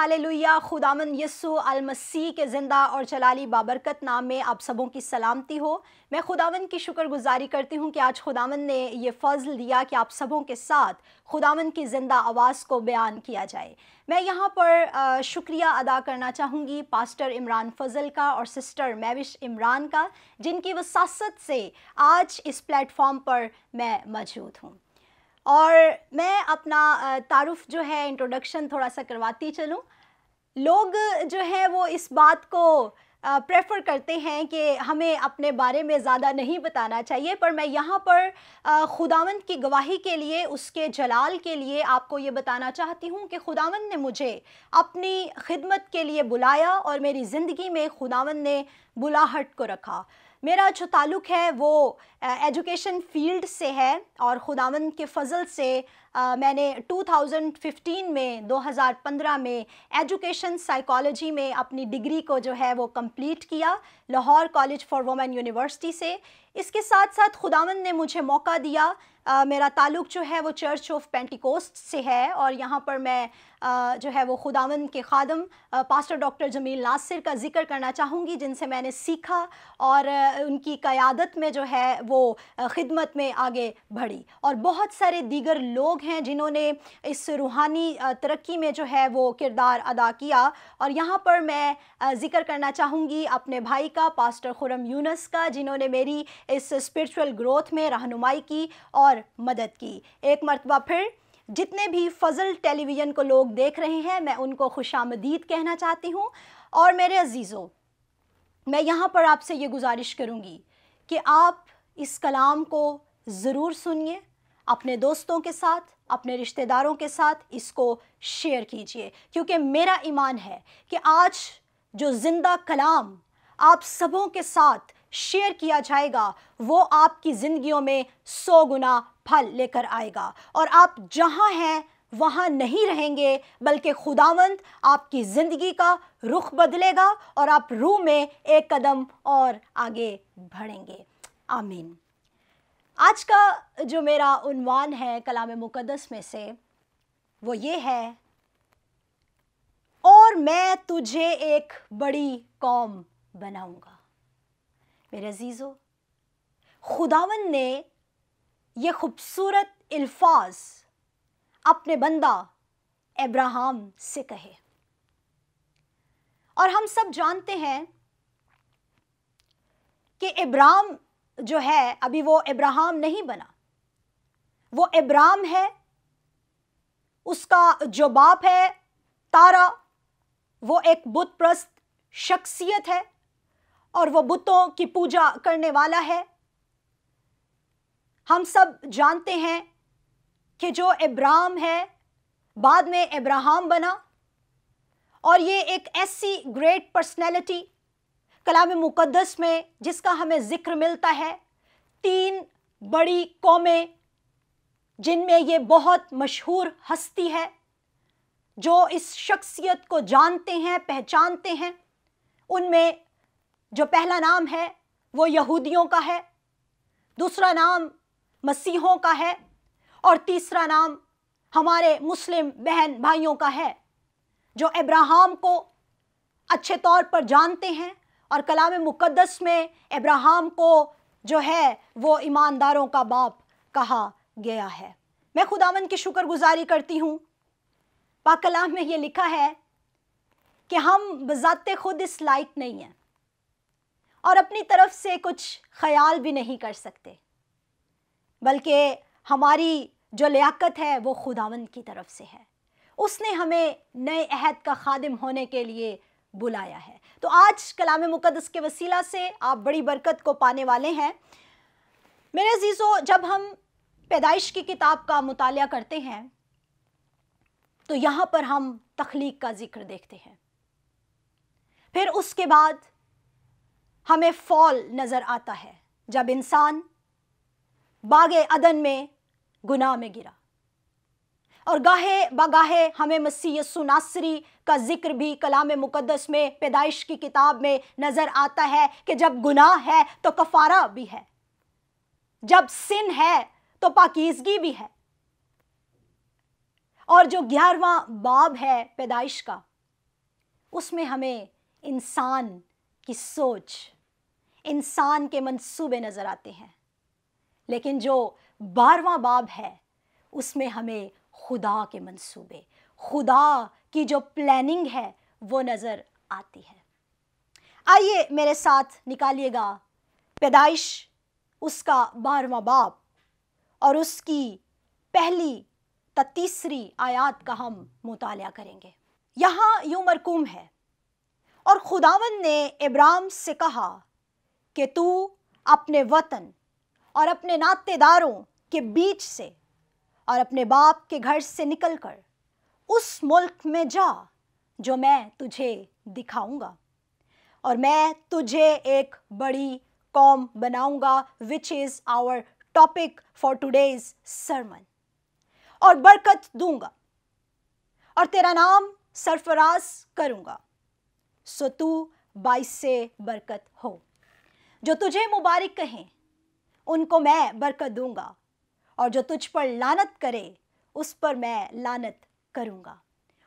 Hallelujah खुदामन Yesu अल मसीह के ज़िंदा और जलाली बाबरकत नाम में आप सबों की सलामती हो मैं खुदावन की शुक्रगुजारी करती हूँ कि आज खुदावन ने यह फ़ज़ल दिया कि आप सबों के साथ खुदावन की ज़िंदा आवाज़ को बयान किया जाए मैं यहाँ पर शुक्रिया अदा करना चाहूँगी पास्टर इमरान फजल का और सिस्टर मैविश इमरान का जिनकी वसासत से आज इस प्लेटफॉर्म पर मैं मौजूद हूँ और मैं अपना तारुफ जो है इंट्रोडक्शन थोड़ा सा करवाती चलूँ लोग जो है वो इस बात को प्रेफर करते हैं कि हमें अपने बारे में ज़्यादा नहीं बताना चाहिए पर मैं यहाँ पर खुदावंत की गवाही के लिए उसके जलाल के लिए आपको ये बताना चाहती हूँ कि खुदावंत ने मुझे अपनी खिदमत के लिए बुलाया और मेरी ज़िंदगी में खुदावंत ने बुलाहट को रखा मेरा जो ताल्लुक़ है वो एजुकेशन फील्ड से है और खुदावन के फजल से आ, मैंने 2015 में 2015 में एजुकेशन साइकोलॉजी में अपनी डिग्री को जो है वो कंप्लीट किया Lahore college for women university से इसके साथ साथ खुदावन ने मुझे मौका दिया आ, मेरा ताल्लुक़ जो है वो चर्च ऑफ पेंटिकोस्ट से है और यहाँ पर मैं जो है वो खुदावन के खादम पास्टर डॉक्टर जमील नासिर का जिक्र करना चाहूँगी जिनसे मैंने सीखा और उनकी क़्यादत में जो है वो ख़िदमत में आगे बढ़ी और बहुत सारे दीगर लोग हैं जिन्होंने इस रूहानी तरक्की में जो है वो किरदार अदा किया और यहाँ पर मैं ज़िक्र करना चाहूँगी अपने भाई का पास्टर खुरम यूनस का जिन्होंने मेरी इस स्परिचुअल ग्रोथ में रहनुमाई की और मदद की एक मरतबा फिर जितने भी फजल टेलीविज़न को लोग देख रहे हैं मैं उनको खुश आमदीद कहना चाहती हूँ और मेरे अजीज़ों मैं यहाँ पर आपसे ये गुजारिश करूँगी कि आप इस कलाम को ज़रूर सुनिए अपने दोस्तों के साथ अपने रिश्तेदारों के साथ इसको शेयर कीजिए क्योंकि मेरा ईमान है कि आज जो ज़िंदा कलाम आप सबों के साथ शेयर किया जाएगा वो आपकी ज़िंदगियों में सौ गुना फल लेकर आएगा और आप जहां हैं वहां नहीं रहेंगे बल्कि खुदावंत आपकी ज़िंदगी का रुख बदलेगा और आप रूह में एक कदम और आगे बढ़ेंगे आमीन आज का जो मेरा उनवान है कलाम मुकदस में से वो ये है और मैं तुझे एक बड़ी कौम बनाऊंगा मेरे अजीज़ो खुदावन ने यह खूबसूरत अल्फाज अपने बंदा इब्राहम से कहे और हम सब जानते हैं कि इब्राम जो है अभी वो इब्राहम नहीं बना वो इब्राम है उसका जो बाप है तारा वो एक बुतप्रस्त शख्सियत है और वो बुतों की पूजा करने वाला है हम सब जानते हैं कि जो इब्राम है बाद में इब्राहम बना और ये एक ऐसी ग्रेट पर्सनैलिटी कलाम मुकदस में जिसका हमें ज़िक्र मिलता है तीन बड़ी कौमें जिनमें ये बहुत मशहूर हस्ती है जो इस शख्सियत को जानते हैं पहचानते हैं उनमें जो पहला नाम है वो यहूदियों का है दूसरा नाम मसीहों का है और तीसरा नाम हमारे मुस्लिम बहन भाइयों का है जो इब्राहिम को अच्छे तौर पर जानते हैं और कलाम मुकद्दस में इब्राहिम को जो है वो ईमानदारों का बाप कहा गया है मैं खुदावन की शुक्रगुजारी करती हूँ पाकलाम में ये लिखा है कि हम बजाते खुद इस लायक नहीं हैं और अपनी तरफ से कुछ ख्याल भी नहीं कर सकते बल्कि हमारी जो लियाकत है वो खुदावंद की तरफ से है उसने हमें नए अहद का खादिम होने के लिए बुलाया है तो आज कलाम मुकदस के वसीला से आप बड़ी बरकत को पाने वाले हैं मेरे अजीजों जब हम पैदाइश की किताब का मताल करते हैं तो यहाँ पर हम तख्लीक का ज़िक्र देखते हैं फिर उसके बाद हमें फॉल नज़र आता है जब इंसान बाग अदन में गुनाह में गिरा और गाहे बगाहे हमें मसीह सुनासरी का जिक्र भी कलाम मुकदस में पैदाइश की किताब में नज़र आता है कि जब गुनाह है तो कफारा भी है जब सिन है तो पाकिजगी भी है और जो ग्यारहवा बाब है पैदाइश का उसमें हमें इंसान की सोच इंसान के मंसूबे नज़र आते हैं लेकिन जो बारवा बाब है उसमें हमें खुदा के मंसूबे खुदा की जो प्लानिंग है वो नज़र आती है आइए मेरे साथ निकालिएगा पैदाइश उसका बारवा बाब और उसकी पहली तीसरी आयात का हम मुताल करेंगे यहाँ यू मरकूम है और खुदावन ने इब्राम से कहा कि तू अपने वतन और अपने नातेदारों के बीच से और अपने बाप के घर से निकलकर उस मुल्क में जा जो मैं तुझे दिखाऊंगा और मैं तुझे एक बड़ी कौम बनाऊंगा which is our topic for today's sermon और बरकत दूंगा और तेरा नाम सरफराज करूंगा सो तू बाईस से बरकत हो जो तुझे मुबारक कहें उनको मैं बरकत दूंगा और जो तुझ पर लानत करे उस पर मैं लानत करूंगा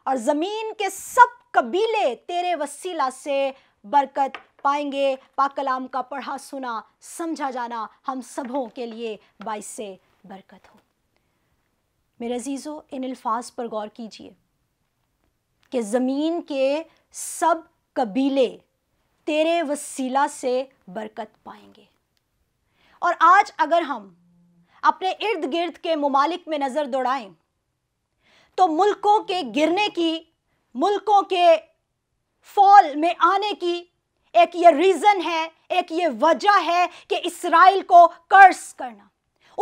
और ज़मीन के सब कबीले तेरे वसीला से बरकत पाएंगे पाकलाम का पढ़ा सुना समझा जाना हम सबों के लिए बाईस से बरकत हो मेरे अजीज़ों इन अल्फाज पर गौर कीजिए कि ज़मीन के सब कबीले तेरे वसीला से बरकत पाएंगे और आज अगर हम अपने इर्द गिर्द के ममालिक में नज़र दौड़ाएं तो मुल्कों के गिरने की मुल्कों के फॉल में आने की एक ये रीज़न है एक ये वजह है कि इसराइल को कर्ज करना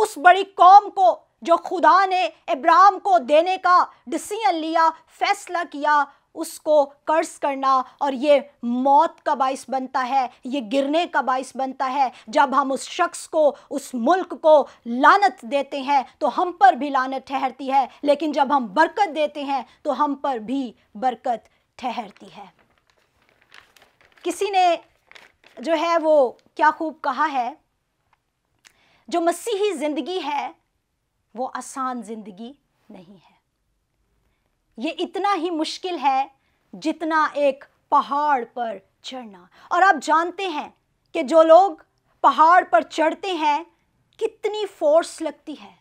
उस बड़ी कौम को जो खुदा ने इब्राम को देने का डिसीजन लिया फैसला किया उसको कर्ज करना और ये मौत का बाइस बनता है ये गिरने का बाइस बनता है जब हम उस शख्स को उस मुल्क को लानत देते हैं तो हम पर भी लानत ठहरती है लेकिन जब हम बरकत देते हैं तो हम पर भी बरकत ठहरती है किसी ने जो है वो क्या खूब कहा है जो मसीही ज़िंदगी है वो आसान ज़िंदगी नहीं है ये इतना ही मुश्किल है जितना एक पहाड़ पर चढ़ना और आप जानते हैं कि जो लोग पहाड़ पर चढ़ते हैं कितनी फोर्स लगती है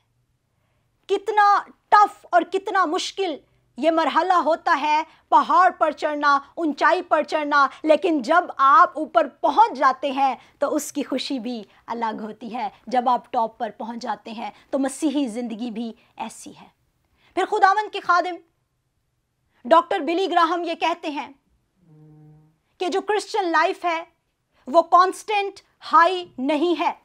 कितना टफ और कितना मुश्किल ये मरहला होता है पहाड़ पर चढ़ना ऊंचाई पर चढ़ना लेकिन जब आप ऊपर पहुंच जाते हैं तो उसकी खुशी भी अलग होती है जब आप टॉप पर पहुंच जाते हैं तो मसीही ज़िंदगी भी ऐसी है फिर खुदावन के खादिम डॉक्टर बिली ग्राहम ये कहते हैं कि जो क्रिश्चियन लाइफ है वो कांस्टेंट हाई नहीं है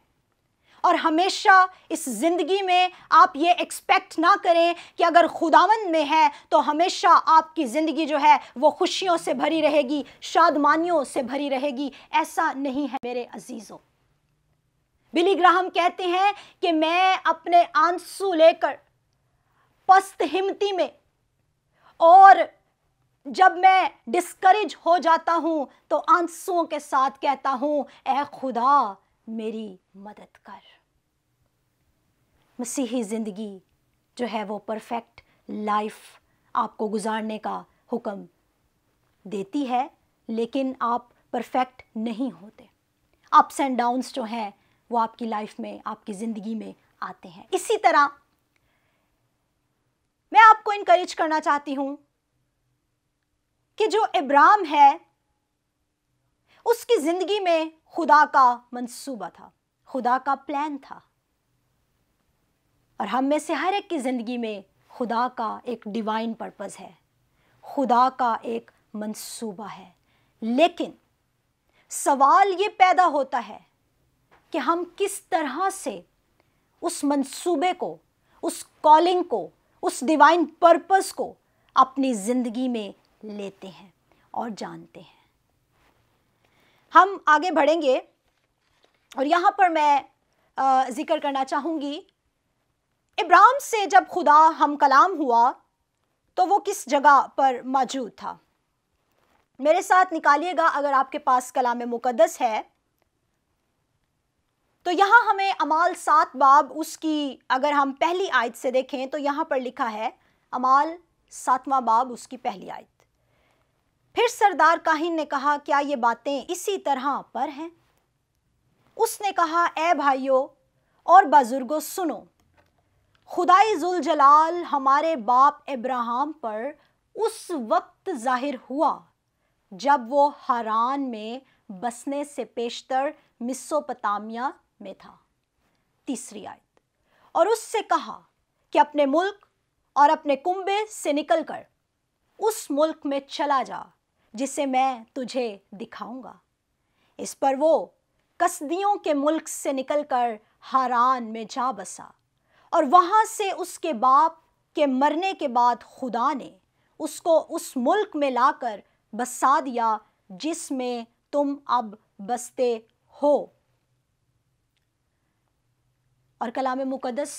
और हमेशा इस ज़िंदगी में आप ये एक्सपेक्ट ना करें कि अगर खुदावन में है तो हमेशा आपकी ज़िंदगी जो है वो खुशियों से भरी रहेगी शादमानियों से भरी रहेगी ऐसा नहीं है मेरे अजीज़ों बिली ग्राहम कहते हैं कि मैं अपने आंसू लेकर पस्त हिमती में और जब मैं डिस्करेज हो जाता हूँ तो आंसुओं के साथ कहता हूँ ए खुदा मेरी मदद कर मसीही ज़िंदगी जो है वो परफेक्ट लाइफ आपको गुजारने का हुक्म देती है लेकिन आप परफेक्ट नहीं होते अप्स एंड डाउन्स जो हैं वो आपकी लाइफ में आपकी ज़िंदगी में आते हैं इसी तरह मैं आपको इनक्रेज करना चाहती हूँ कि जो इब्राम है उसकी ज़िंदगी में खुदा का मंसूबा था खुदा का प्लान था और हम में से हर एक की ज़िंदगी में खुदा का एक डिवाइन पर्पस है खुदा का एक मंसूबा है लेकिन सवाल ये पैदा होता है कि हम किस तरह से उस मंसूबे को उस कॉलिंग को उस डिवाइन पर्पस को अपनी ज़िंदगी में लेते हैं और जानते हैं हम आगे बढ़ेंगे और यहाँ पर मैं ज़िक्र करना चाहूँगी इब्राहिम से जब खुदा हम कलाम हुआ तो वो किस जगह पर मौजूद था मेरे साथ निकालिएगा अगर आपके पास कलाम मुकदस है तो यहाँ हमें अमाल सात बाब उसकी अगर हम पहली आयत से देखें तो यहाँ पर लिखा है अमाल सातवां बाब उसकी पहली आयत फिर सरदार काहिन ने कहा क्या ये बातें इसी तरह पर हैं उसने कहा ए भाइयों और बुज़ुर्गों सुनो खुदाई जुल जलाल हमारे बाप इब्राहिम पर उस वक्त ज़ाहिर हुआ जब वो हरान में बसने से पेशतर मिसोपतामिया में था तीसरी आयत और उससे कहा कि अपने मुल्क और अपने कुंबे से निकलकर उस मुल्क में चला जा जिसे मैं तुझे दिखाऊंगा इस पर वो कसदियों के मुल्क से निकलकर हारान में जा बसा और वहां से उसके बाप के मरने के बाद खुदा ने उसको उस मुल्क में लाकर बसा दिया जिसमें तुम अब बसते हो और कलाम मुकदस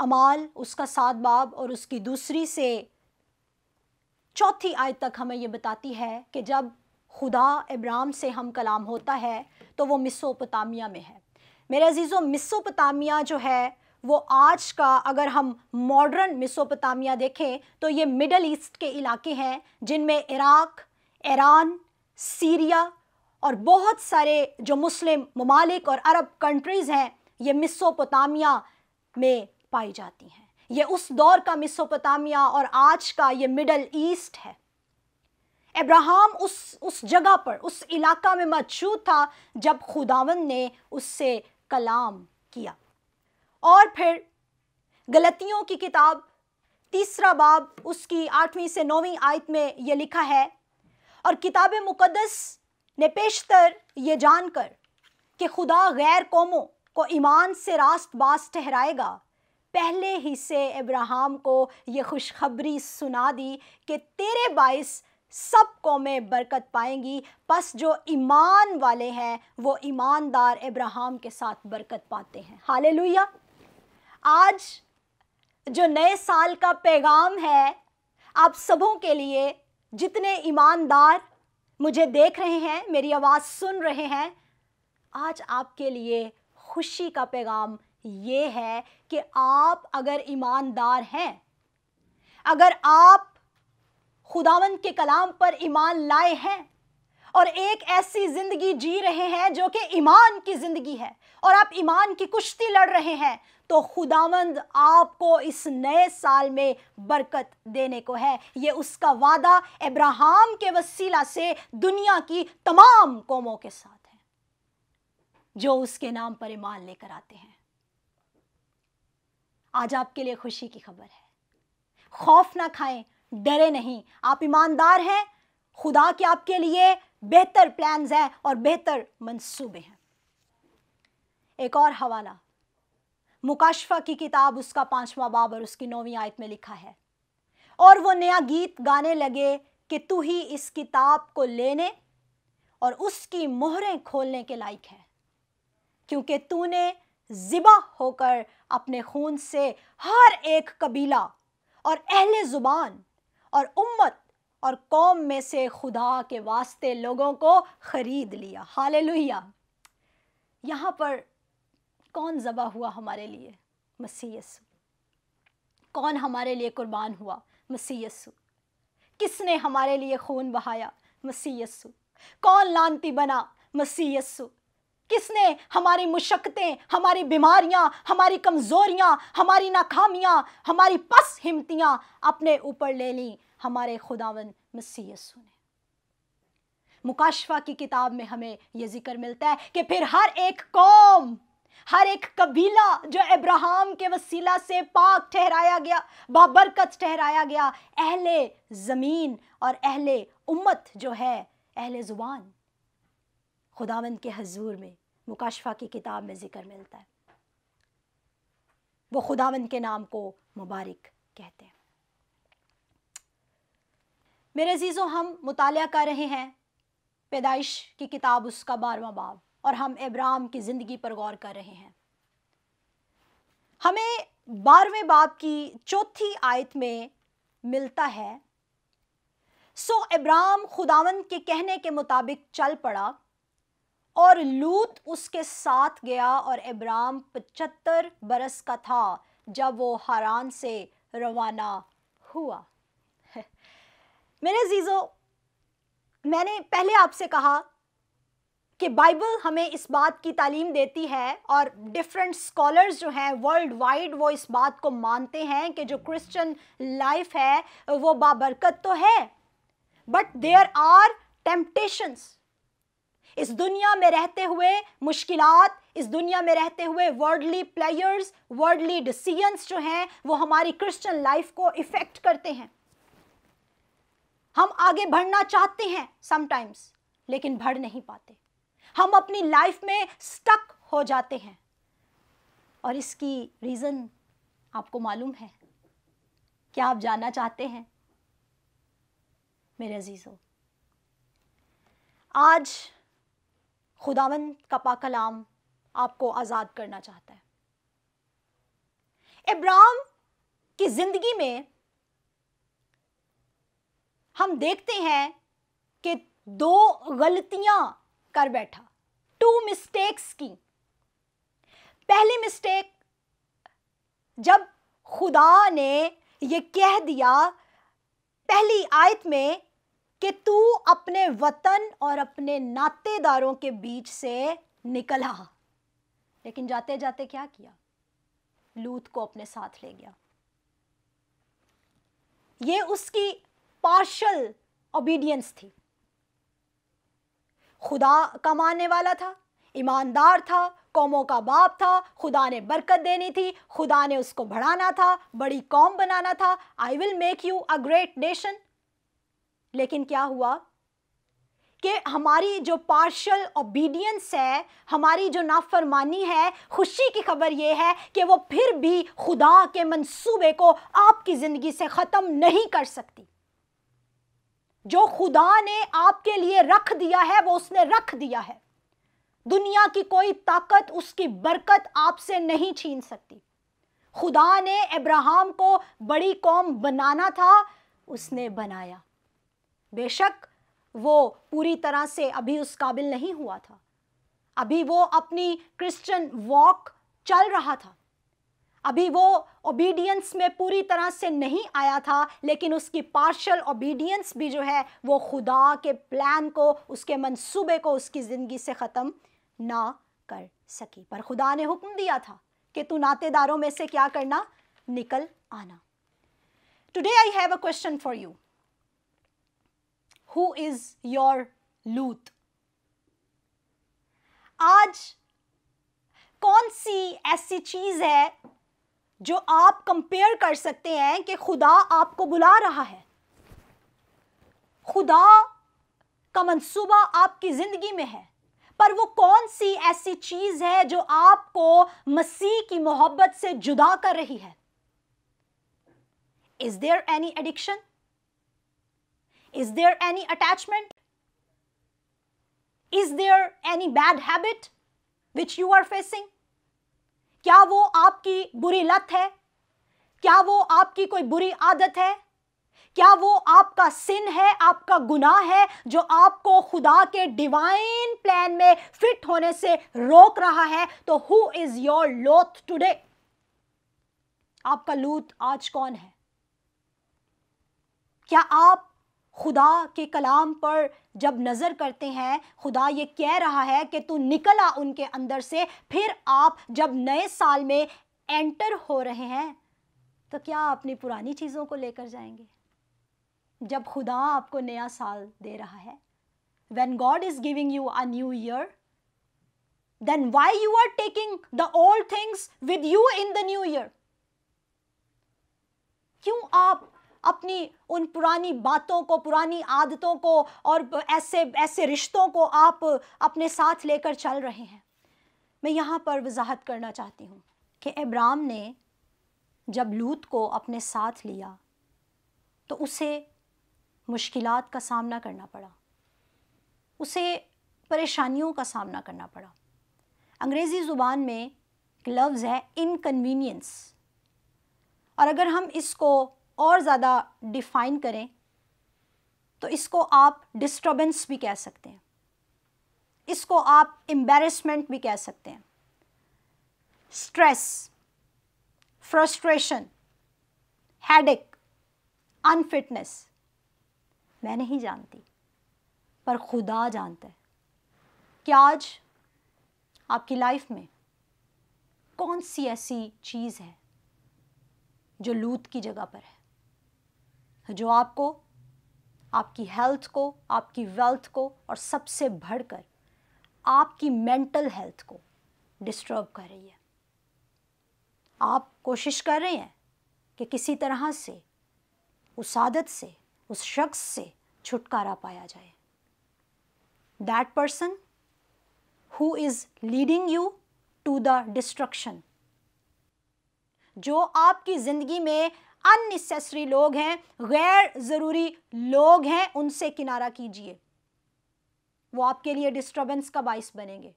अमाल उसका सात बाब और उसकी दूसरी से चौथी आयत तक हमें ये बताती है कि जब खुदा इब्राम से हम कलाम होता है तो वो मिसोपतामिया में है मेरे अजीज़ों मिसोपतामिया जो है वो आज का अगर हम मॉडर्न मिसोपतामिया देखें तो ये मिडल ईस्ट के इलाके हैं जिनमें इराक़ ईरान सीरिया और बहुत सारे जो मुस्लिम ममालिक और अरब कंट्रीज़ हैं ये मिसोपोतामिया में पाई जाती हैं ये उस दौर का मिसोपोटामिया और आज का ये मिडल ईस्ट है अब्राहम उस उस जगह पर उस इलाका में मौजूद था जब खुदावन ने उससे कलाम किया और फिर गलतियों की किताब तीसरा बाब उसकी आठवीं से नौवीं आयत में ये लिखा है और किताब मुकदस ने पेशतर ये जानकर कि खुदा गैर कौमों को ईमान से रास्त बास ठहराएगा पहले ही से इब्राहिम को ये खुशखबरी सुना दी कि तेरे बायस सब कौमें बरकत पाएंगी बस जो ईमान वाले हैं वो ईमानदार इब्राहिम के साथ बरकत पाते हैं हाल आज जो नए साल का पैगाम है आप सबों के लिए जितने ईमानदार मुझे देख रहे हैं मेरी आवाज़ सुन रहे हैं आज आपके लिए खुशी का पैगाम ये है कि आप अगर ईमानदार हैं अगर आप खुदावंद के कलाम पर ईमान लाए हैं और एक ऐसी ज़िंदगी जी रहे हैं जो कि ईमान की ज़िंदगी है और आप ईमान की कुश्ती लड़ रहे हैं तो खुदावंद आपको इस नए साल में बरकत देने को है ये उसका वादा अब्राहम के वसीला से दुनिया की तमाम कौमों के साथ है जो उसके नाम पर ईमान लेकर आते हैं आज आपके लिए खुशी की खबर है खौफ ना खाएं डरे नहीं आप ईमानदार हैं खुदा के आपके लिए बेहतर प्लान्स हैं और बेहतर मंसूबे हैं एक और हवाला मुकाशफा की किताब उसका पांचवा बाब और उसकी नौवीं आयत में लिखा है और वो नया गीत गाने लगे कि तू ही इस किताब को लेने और उसकी मोहरें खोलने के लायक है क्योंकि तूने ज़िबा होकर अपने खून से हर एक कबीला और अहले ज़ुबान और उम्मत और कौम में से खुदा के वास्ते लोगों को ख़रीद लिया हाल लुहिया यहाँ पर कौन ज़बा हुआ हमारे लिए मसीयसु कौन हमारे लिए कुर्बान हुआ मसीयसु किसने हमारे लिए खून बहाया मसीयसु कौन लानती बना मसीयसु किसने हमारी मुशक्क़तें हमारी बीमारियां हमारी कमज़ोरियां हमारी नाकामियां हमारी पस हिमतियां अपने ऊपर ले ली हमारे खुदावन मसीह ने मुकाशवा की किताब में हमें यह जिक्र मिलता है कि फिर हर एक कौम हर एक कबीला जो अब्राहम के वसीला से पाक ठहराया गया बाबरकत ठहराया गया अहले ज़मीन और अहले उम्मत जो है अहले ज़ुबान खुदावंद के हजूर में मुकाशफा की किताब में ज़िक्र मिलता है वो खुदावंद के नाम को मुबारक कहते हैं मेरे अजीज़ों हम मुताल कर रहे हैं पैदाइश की किताब उसका बारवा बाब और हम इब्राहिम की ज़िंदगी पर गौर कर रहे हैं हमें बारहवें बाब की चौथी आयत में मिलता है सो इब्राहिम खुदावंद के कहने के मुताबिक चल पड़ा और लूत उसके साथ गया और इब्राम पचहत्तर बरस का था जब वो हारान से रवाना हुआ मेरे जीजो मैंने पहले आपसे कहा कि बाइबल हमें इस बात की तालीम देती है और डिफरेंट स्कॉलर्स जो हैं वर्ल्ड वाइड वो इस बात को मानते हैं कि जो क्रिश्चियन लाइफ है वो बाबरकत तो है बट देयर आर टेम्पटेशंस इस दुनिया में रहते हुए मुश्किल इस दुनिया में रहते हुए वर्ल्डली प्लेयर्स वर्ल्डली डिसीजंस जो हैं वो हमारी क्रिश्चियन लाइफ को इफ़ेक्ट करते हैं हम आगे बढ़ना चाहते हैं समटाइम्स लेकिन बढ़ नहीं पाते हम अपनी लाइफ में स्टक हो जाते हैं और इसकी रीज़न आपको मालूम है क्या आप जानना चाहते हैं मेरे अजीज़ों आज खुदावन का पाकलाम आपको आज़ाद करना चाहता है इब्राहम की ज़िंदगी में हम देखते हैं कि दो गलतियां कर बैठा टू मिस्टेक्स की पहली मिस्टेक जब खुदा ने ये कह दिया पहली आयत में कि तू अपने वतन और अपने नातेदारों के बीच से निकला लेकिन जाते जाते क्या किया लूत को अपने साथ ले गया ये उसकी पार्शल ओबीडियंस थी खुदा का मानने वाला था ईमानदार था कौमों का बाप था खुदा ने बरकत देनी थी खुदा ने उसको बढ़ाना था बड़ी कौम बनाना था I will make you a great nation लेकिन क्या हुआ कि हमारी जो पार्शल ओबीडियंस है हमारी जो नाफरमानी है खुशी की खबर यह है कि वो फिर भी खुदा के मंसूबे को आपकी ज़िंदगी से ख़त्म नहीं कर सकती जो खुदा ने आपके लिए रख दिया है वो उसने रख दिया है दुनिया की कोई ताकत उसकी बरकत आपसे नहीं छीन सकती खुदा ने अब्राहम को बड़ी कौम बनाना था उसने बनाया बेशक वो पूरी तरह से अभी उस काबिल नहीं हुआ था अभी वो अपनी क्रिश्चियन वॉक चल रहा था अभी वो ओबीडियंस में पूरी तरह से नहीं आया था लेकिन उसकी पार्शल ओबीडियंस भी जो है वो खुदा के प्लान को उसके मंसूबे को उसकी ज़िंदगी से ख़त्म ना कर सकी पर खुदा ने हुक्म दिया था कि तू नातेदारों में से क्या करना निकल आना today I have a question for you who is your Lot आज कौन सी ऐसी चीज है जो आप कंपेयर कर सकते हैं कि खुदा आपको बुला रहा है खुदा का मंसूबा आपकी ज़िंदगी में है पर वो कौन सी ऐसी चीज़ है जो आपको मसीह की मोहब्बत से जुदा कर रही है is there any addiction Is there any attachment? Is there any bad habit which you are facing? क्या वो आपकी बुरी लत है क्या वो आपकी कोई बुरी आदत है क्या वो आपका सिन है आपका गुनाह है जो आपको खुदा के डिवाइन प्लान में फिट होने से रोक रहा है तो who is your Lot today आपका लूथ आज कौन है क्या आप खुदा के कलाम पर जब नज़र करते हैं खुदा ये कह रहा है कि तू निकला उनके अंदर से फिर आप जब नए साल में एंटर हो रहे हैं तो क्या आप अपनी पुरानी चीज़ों को लेकर जाएंगे जब खुदा आपको नया साल दे रहा है when God is giving you a new year then why you are taking the old things with you in the new year क्यों आप अपनी उन पुरानी बातों को पुरानी आदतों को और ऐसे ऐसे रिश्तों को आप अपने साथ लेकर चल रहे हैं मैं यहाँ पर वजाहत करना चाहती हूँ कि इब्राम ने जब लूत को अपने साथ लिया तो उसे मुश्किल का सामना करना पड़ा उसे परेशानियों का सामना करना पड़ा अंग्रेज़ी ज़ुबान में लफ्ज़ है इनकन्वीनियंस और अगर हम इसको और ज़्यादा डिफाइन करें तो इसको आप डिस्टर्बेंस भी कह सकते हैं इसको आप एम्बेरसमेंट भी कह सकते हैं स्ट्रेस फ्रस्ट्रेशन हैडिक अनफिटनेस मैं नहीं जानती पर खुदा जानता है कि आज आपकी लाइफ में कौन सी ऐसी चीज़ है जो लूत की जगह पर है जो आपको आपकी हेल्थ को आपकी वेल्थ को और सबसे बढ़कर आपकी मेंटल हेल्थ को डिस्टर्ब कर रही है आप कोशिश कर रहे हैं कि किसी तरह से उस आदत से उस शख्स से छुटकारा पाया जाए that person who is leading you to the destruction जो आपकी ज़िंदगी में अननेसेसरी लोग हैं गैर ज़रूरी लोग हैं उनसे किनारा कीजिए वो आपके लिए डिस्टर्बेंस का बाइस बनेंगे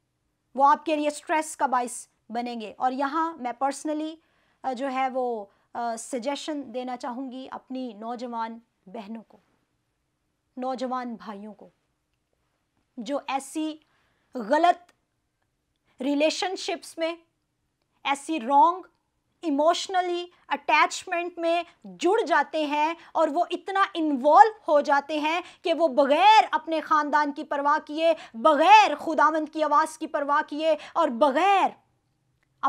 वो आपके लिए स्ट्रेस का बाइस बनेंगे और यहाँ मैं पर्सनली जो है वो सजेशन देना चाहूँगी अपनी नौजवान बहनों को नौजवान भाइयों को जो ऐसी गलत रिलेशनशिप्स में ऐसी रॉन्ग इमोशनली अटैचमेंट में जुड़ जाते हैं और वो इतना इन्वॉल्व हो जाते हैं कि वो बग़ैर अपने ख़ानदान की परवाह किए बग़ैर खुदावंद की आवाज़ की परवाह किए और बग़ैर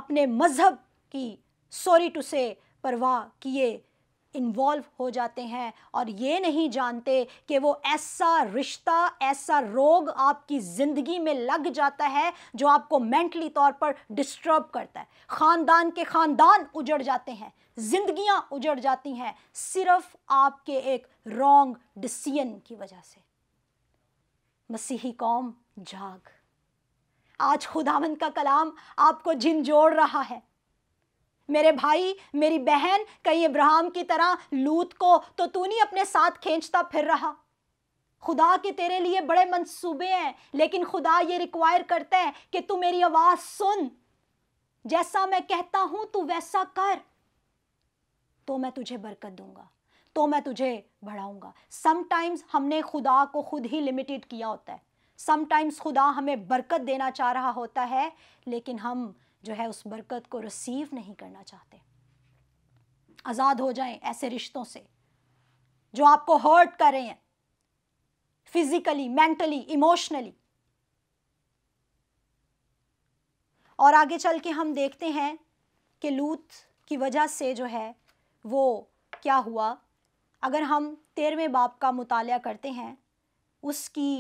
अपने मज़हब की सॉरी टू से परवाह किए इन्वॉल्व हो जाते हैं और ये नहीं जानते कि वो ऐसा रिश्ता ऐसा रोग आपकी ज़िंदगी में लग जाता है जो आपको मेंटली तौर पर डिस्टर्ब करता है ख़ानदान के ख़ानदान उजड़ जाते हैं जिंदगियां उजड़ जाती हैं सिर्फ आपके एक रॉन्ग डिसीजन की वजह से मसीही कौम जाग आज खुदावंत का कलाम आपको जिन रहा है मेरे भाई मेरी बहन कहीं इब्राहिम की तरह लूत को तो तू नहीं अपने साथ खींचता फिर रहा खुदा के तेरे लिए बड़े मंसूबे हैं लेकिन खुदा ये रिक्वायर करते हैं कि तू मेरी आवाज़ सुन जैसा मैं कहता हूं तू वैसा कर तो मैं तुझे बरकत दूंगा तो मैं तुझे बढ़ाऊंगा समटाइम्स हमने खुदा को खुद ही लिमिटेड किया होता है समटाइम्स खुदा हमें बरकत देना चाह रहा होता है लेकिन हम जो है उस बरकत को रिसीव नहीं करना चाहते आज़ाद हो जाएं ऐसे रिश्तों से जो आपको हर्ट कर रहे हैं फिजिकली मेंटली इमोशनली और आगे चल के हम देखते हैं कि लूत की वजह से जो है वो क्या हुआ अगर हम तेरहवें बाप का मुताल करते हैं उसकी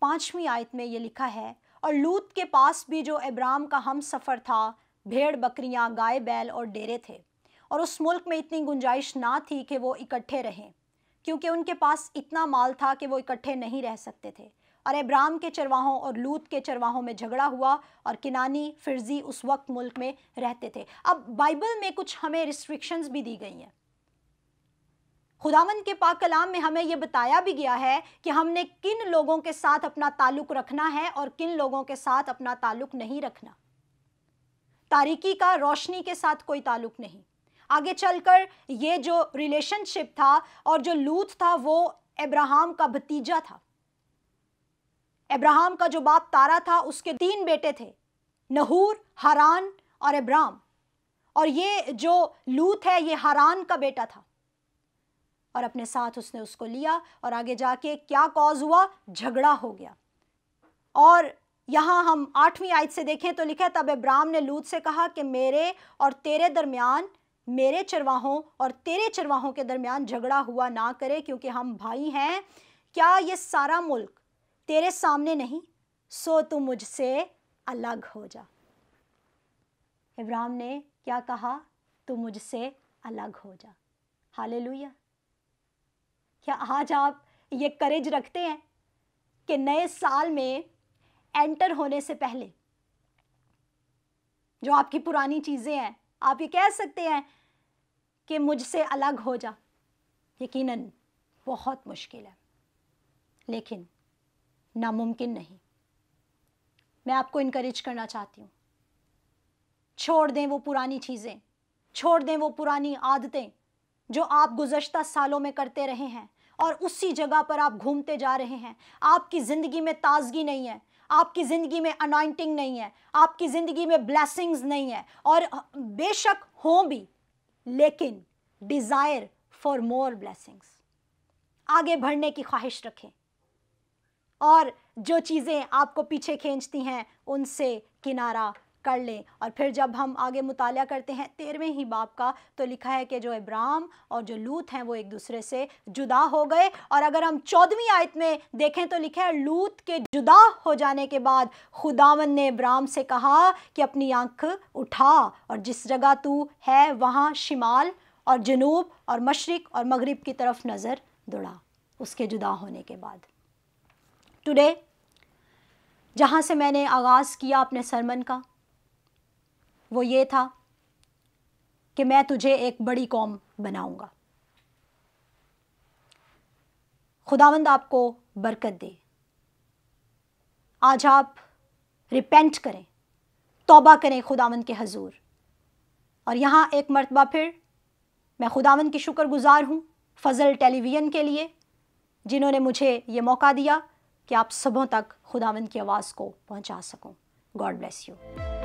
पाँचवीं आयत में ये लिखा है और लूत के पास भी जो इब्राम का हम सफ़र था भेड़ बकरियां, गाय बैल और डेरे थे और उस मुल्क में इतनी गुंजाइश ना थी कि वो इकट्ठे रहें क्योंकि उनके पास इतना माल था कि वो इकट्ठे नहीं रह सकते थे और इब्राम के चरवाहों और लूत के चरवाहों में झगड़ा हुआ और किनानी फिरजी उस वक्त मुल्क में रहते थे अब बाइबल में कुछ हमें रिस्ट्रिक्शंस भी दी गई हैं खुदावन के पाक कलाम में हमें ये बताया भी गया है कि हमने किन लोगों के साथ अपना ताल्लुक रखना है और किन लोगों के साथ अपना ताल्लुक नहीं रखना तारीकी का रोशनी के साथ कोई ताल्लुक नहीं आगे चलकर ये जो रिलेशनशिप था और जो लूथ था वो अब्राहम का भतीजा था अब्राहम का जो बाप तारा था उसके तीन बेटे थे नहूर हरान और अब्राम और ये जो लूथ है ये हरान का बेटा था और अपने साथ उसने उसको लिया और आगे जाके क्या कॉज हुआ झगड़ा हो गया और यहाँ हम आठवीं आयत से देखें तो लिखा है तब इब्राम ने लूत से कहा कि मेरे और तेरे दरमियान मेरे चरवाहों और तेरे चरवाहों के दरमियान झगड़ा हुआ ना करे क्योंकि हम भाई हैं क्या ये सारा मुल्क तेरे सामने नहीं सो तू मुझसे अलग हो जा इब्राम ने क्या कहा तू मुझसे अलग हो जा हालेलुया क्या आज आप ये करेज रखते हैं कि नए साल में एंटर होने से पहले जो आपकी पुरानी चीज़ें हैं आप ये कह सकते हैं कि मुझसे अलग हो जा यकीनन बहुत मुश्किल है लेकिन नामुमकिन नहीं मैं आपको इनक्रेज करना चाहती हूँ छोड़ दें वो पुरानी चीज़ें छोड़ दें वो पुरानी आदतें जो आप गुजशत सालों में करते रहे हैं और उसी जगह पर आप घूमते जा रहे हैं आपकी ज़िंदगी में ताजगी नहीं है आपकी ज़िंदगी में अनॉइंटिंग नहीं है आपकी ज़िंदगी में ब्लैसिंग्स नहीं है और बेशक हों भी लेकिन डिज़ायर फॉर मोर ब्लैसिंग्स आगे बढ़ने की ख्वाहिश रखें और जो चीज़ें आपको पीछे खींचती हैं उनसे किनारा कर लें और फिर जब हम आगे मुताल करते हैं तेरहवें ही बाप का तो लिखा है कि जो इब्राम और जो लूत हैं वो एक दूसरे से जुदा हो गए और अगर हम चौदहवीं आयत में देखें तो लिखा है लूत के जुदा हो जाने के बाद खुदावन ने इब्राम से कहा कि अपनी आंख उठा और जिस जगह तू है वहाँ शिमाल और जनूब और मशरक और मगरब की तरफ नज़र दौड़ा उसके जुदा होने के बाद टुडे जहाँ से मैंने आगाज़ किया अपने सरमन का वो ये था कि मैं तुझे एक बड़ी कौम बनाऊंगा खुदावंद आपको बरकत दे आज आप रिपेंट करें तौबा करें खुदावंद के हजूर और यहाँ एक मरतबा फिर मैं खुदावंद की शुक्रगुजार हूँ फजल टेलीविज़न के लिए जिन्होंने मुझे ये मौका दिया कि आप सबों तक खुदावंद की आवाज़ को पहुँचा सकूँ गॉड ब्लेस यू